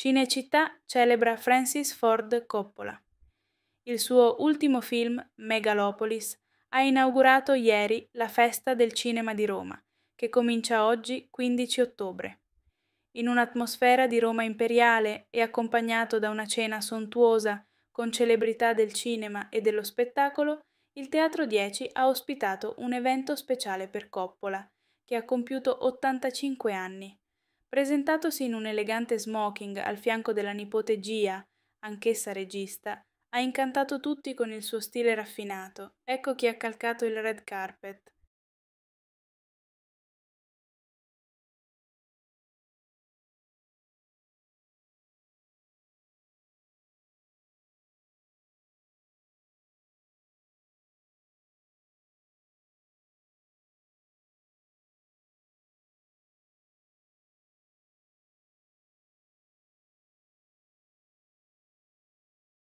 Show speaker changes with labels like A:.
A: Cinecittà celebra Francis Ford Coppola. Il suo ultimo film, Megalopolis, ha inaugurato ieri la Festa del Cinema di Roma, che comincia oggi 15 ottobre. In un'atmosfera di Roma imperiale e accompagnato da una cena sontuosa con celebrità del cinema e dello spettacolo, il Teatro 10 ha ospitato un evento speciale per Coppola, che ha compiuto 85 anni, Presentatosi in un elegante smoking al fianco della nipote Gia, anch'essa regista, ha incantato tutti con il suo stile raffinato. Ecco chi ha calcato il red carpet.